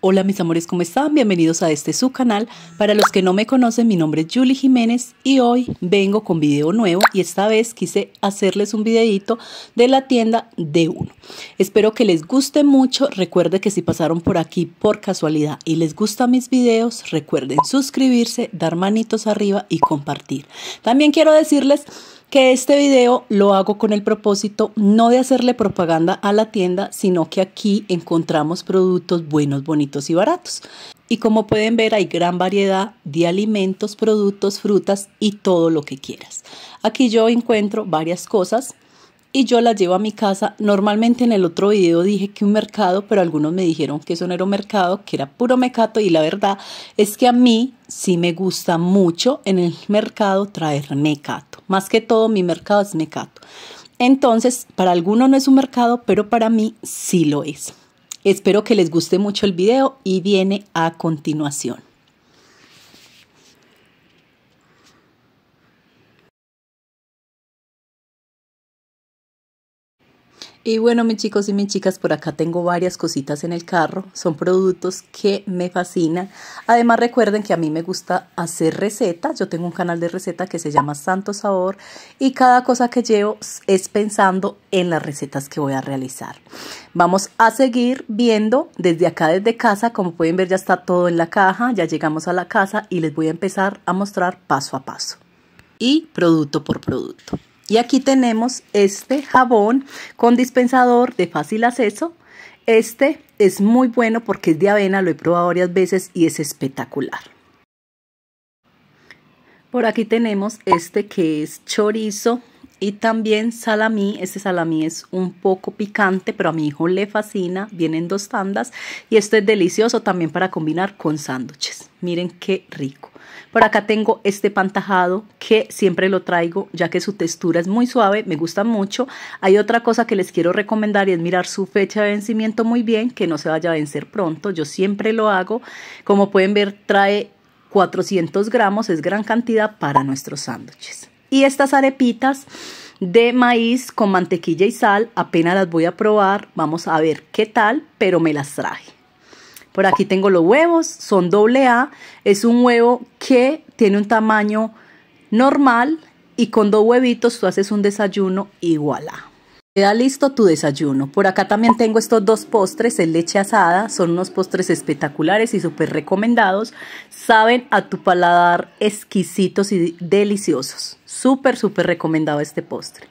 Hola mis amores, ¿cómo están? Bienvenidos a este su canal. Para los que no me conocen, mi nombre es Julie Jiménez y hoy vengo con video nuevo y esta vez quise hacerles un videito de la tienda de uno. Espero que les guste mucho. Recuerde que si pasaron por aquí por casualidad y les gustan mis videos, recuerden suscribirse, dar manitos arriba y compartir. También quiero decirles que este video lo hago con el propósito no de hacerle propaganda a la tienda, sino que aquí encontramos productos buenos, bonitos y baratos. Y como pueden ver hay gran variedad de alimentos, productos, frutas y todo lo que quieras. Aquí yo encuentro varias cosas y yo las llevo a mi casa. Normalmente en el otro video dije que un mercado, pero algunos me dijeron que eso no era un mercado, que era puro mecato y la verdad es que a mí sí me gusta mucho en el mercado traer mecato. Más que todo mi mercado es mecato. Entonces, para algunos no es un mercado, pero para mí sí lo es. Espero que les guste mucho el video y viene a continuación. Y bueno, mis chicos y mis chicas, por acá tengo varias cositas en el carro. Son productos que me fascinan. Además, recuerden que a mí me gusta hacer recetas. Yo tengo un canal de receta que se llama Santo Sabor y cada cosa que llevo es pensando en las recetas que voy a realizar. Vamos a seguir viendo desde acá, desde casa. Como pueden ver, ya está todo en la caja. Ya llegamos a la casa y les voy a empezar a mostrar paso a paso y producto por producto. Y aquí tenemos este jabón con dispensador de fácil acceso. Este es muy bueno porque es de avena, lo he probado varias veces y es espectacular. Por aquí tenemos este que es chorizo y también salamí. Este salamí es un poco picante, pero a mi hijo le fascina. Vienen dos tandas y este es delicioso también para combinar con sándwiches. Miren qué rico. Por acá tengo este pantajado que siempre lo traigo ya que su textura es muy suave, me gusta mucho. Hay otra cosa que les quiero recomendar y es mirar su fecha de vencimiento muy bien, que no se vaya a vencer pronto. Yo siempre lo hago. Como pueden ver trae 400 gramos, es gran cantidad para nuestros sándwiches. Y estas arepitas de maíz con mantequilla y sal, apenas las voy a probar, vamos a ver qué tal, pero me las traje. Por aquí tengo los huevos, son doble A. Es un huevo que tiene un tamaño normal y con dos huevitos tú haces un desayuno igual a Queda listo tu desayuno. Por acá también tengo estos dos postres, el leche asada. Son unos postres espectaculares y súper recomendados. Saben a tu paladar exquisitos y deliciosos. Súper, súper recomendado este postre.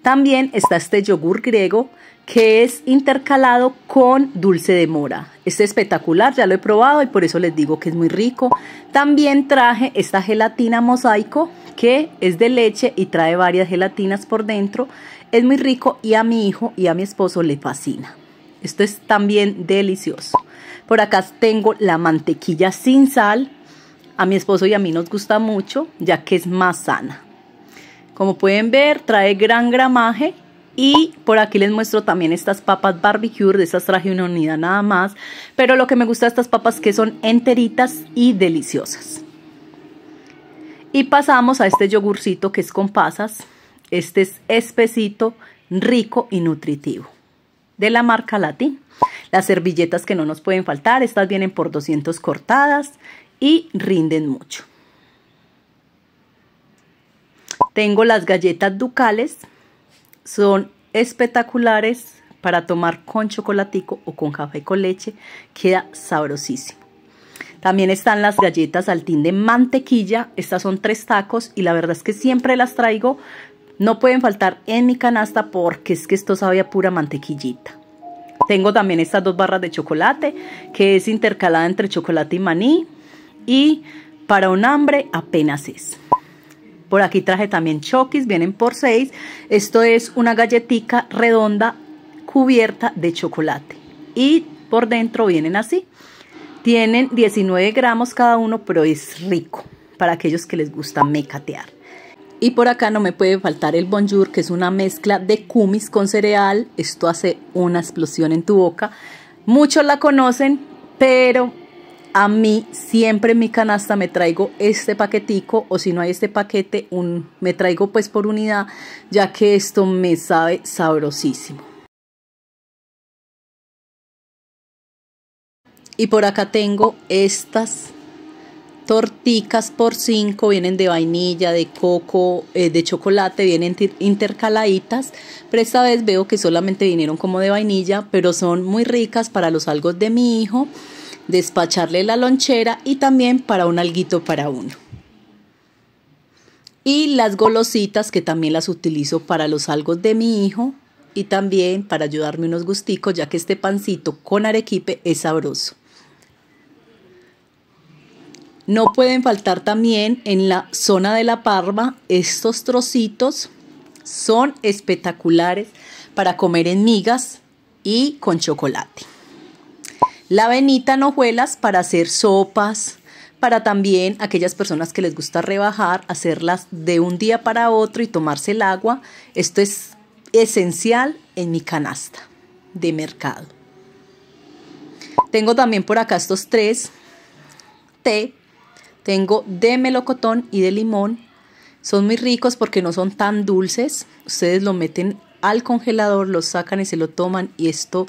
También está este yogur griego que es intercalado con dulce de mora. Este es espectacular, ya lo he probado y por eso les digo que es muy rico. También traje esta gelatina mosaico que es de leche y trae varias gelatinas por dentro. Es muy rico y a mi hijo y a mi esposo le fascina. Esto es también delicioso. Por acá tengo la mantequilla sin sal. A mi esposo y a mí nos gusta mucho ya que es más sana. Como pueden ver trae gran gramaje y por aquí les muestro también estas papas barbecue, de estas traje una unidad nada más, pero lo que me gusta de estas papas que son enteritas y deliciosas. Y pasamos a este yogurcito que es con pasas, este es espesito, rico y nutritivo, de la marca Latín. Las servilletas que no nos pueden faltar, estas vienen por 200 cortadas y rinden mucho. Tengo las galletas ducales, son espectaculares para tomar con chocolatico o con café con leche. Queda sabrosísimo. También están las galletas al de mantequilla. Estas son tres tacos y la verdad es que siempre las traigo. No pueden faltar en mi canasta porque es que esto sabe a pura mantequillita. Tengo también estas dos barras de chocolate que es intercalada entre chocolate y maní. Y para un hambre apenas es. Por aquí traje también choquis, vienen por 6. Esto es una galletica redonda cubierta de chocolate. Y por dentro vienen así. Tienen 19 gramos cada uno, pero es rico para aquellos que les gusta mecatear. Y por acá no me puede faltar el bonjour, que es una mezcla de cumis con cereal. Esto hace una explosión en tu boca. Muchos la conocen, pero a mí siempre en mi canasta me traigo este paquetico o si no hay este paquete un, me traigo pues por unidad ya que esto me sabe sabrosísimo. Y por acá tengo estas torticas por 5, vienen de vainilla, de coco, eh, de chocolate, vienen intercaladitas, pero esta vez veo que solamente vinieron como de vainilla, pero son muy ricas para los algos de mi hijo despacharle la lonchera y también para un alguito para uno. Y las golositas que también las utilizo para los algos de mi hijo y también para ayudarme unos gusticos ya que este pancito con arequipe es sabroso. No pueden faltar también en la zona de la parva estos trocitos. Son espectaculares para comer en migas y con chocolate la avenita en hojuelas para hacer sopas, para también aquellas personas que les gusta rebajar, hacerlas de un día para otro y tomarse el agua. Esto es esencial en mi canasta de mercado. Tengo también por acá estos tres. Té. Tengo de melocotón y de limón. Son muy ricos porque no son tan dulces. Ustedes lo meten al congelador, lo sacan y se lo toman y esto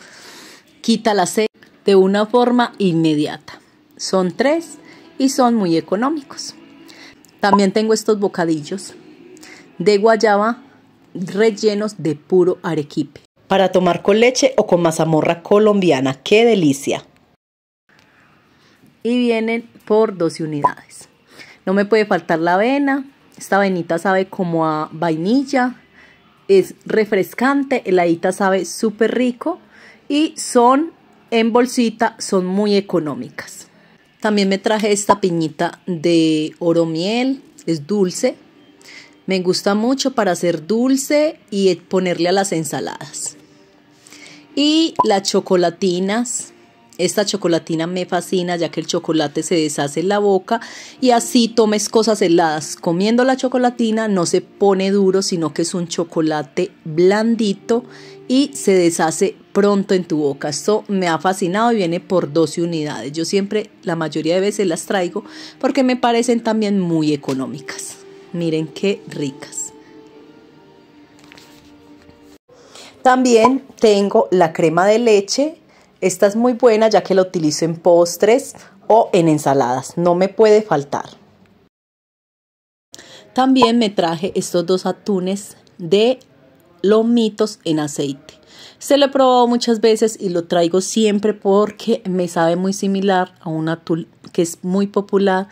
quita la sed de una forma inmediata. Son tres y son muy económicos. También tengo estos bocadillos de guayaba rellenos de puro arequipe. Para tomar con leche o con mazamorra colombiana, qué delicia. Y vienen por 12 unidades. No me puede faltar la avena. Esta avenita sabe como a vainilla. Es refrescante. El sabe súper rico. Y son en bolsita son muy económicas. También me traje esta piñita de oro miel, es dulce. Me gusta mucho para hacer dulce y ponerle a las ensaladas. Y las chocolatinas esta chocolatina me fascina ya que el chocolate se deshace en la boca y así tomes cosas heladas. Comiendo la chocolatina no se pone duro, sino que es un chocolate blandito y se deshace pronto en tu boca. Esto me ha fascinado y viene por 12 unidades. Yo siempre la mayoría de veces las traigo porque me parecen también muy económicas. Miren qué ricas. También tengo la crema de leche esta es muy buena ya que la utilizo en postres o en ensaladas, no me puede faltar. También me traje estos dos atunes de lomitos en aceite. Se lo he probado muchas veces y lo traigo siempre porque me sabe muy similar a un atún que es muy popular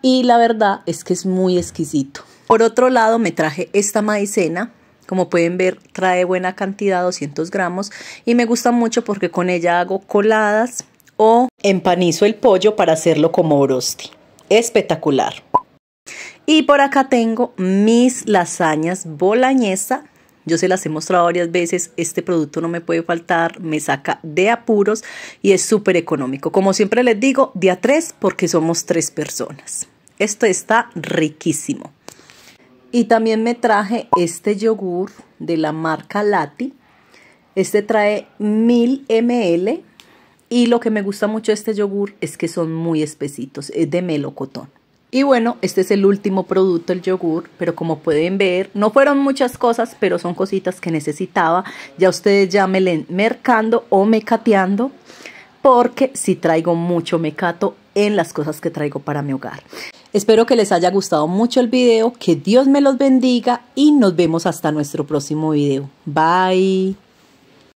y la verdad es que es muy exquisito. Por otro lado me traje esta maicena como pueden ver, trae buena cantidad, 200 gramos, y me gusta mucho porque con ella hago coladas o empanizo el pollo para hacerlo como brosti. Espectacular. Y por acá tengo mis lasañas bolañesa. Yo se las he mostrado varias veces, este producto no me puede faltar, me saca de apuros y es súper económico. Como siempre les digo, día 3 porque somos tres personas. Esto está riquísimo. Y también me traje este yogur de la marca Lati. Este trae 1000 ml y lo que me gusta mucho de este yogur es que son muy espesitos, es de melocotón. Y bueno, este es el último producto, el yogur, pero como pueden ver, no fueron muchas cosas, pero son cositas que necesitaba. Ya ustedes le mercando o mecateando, porque si traigo mucho mecato en las cosas que traigo para mi hogar. Espero que les haya gustado mucho el video, que Dios me los bendiga y nos vemos hasta nuestro próximo video. Bye.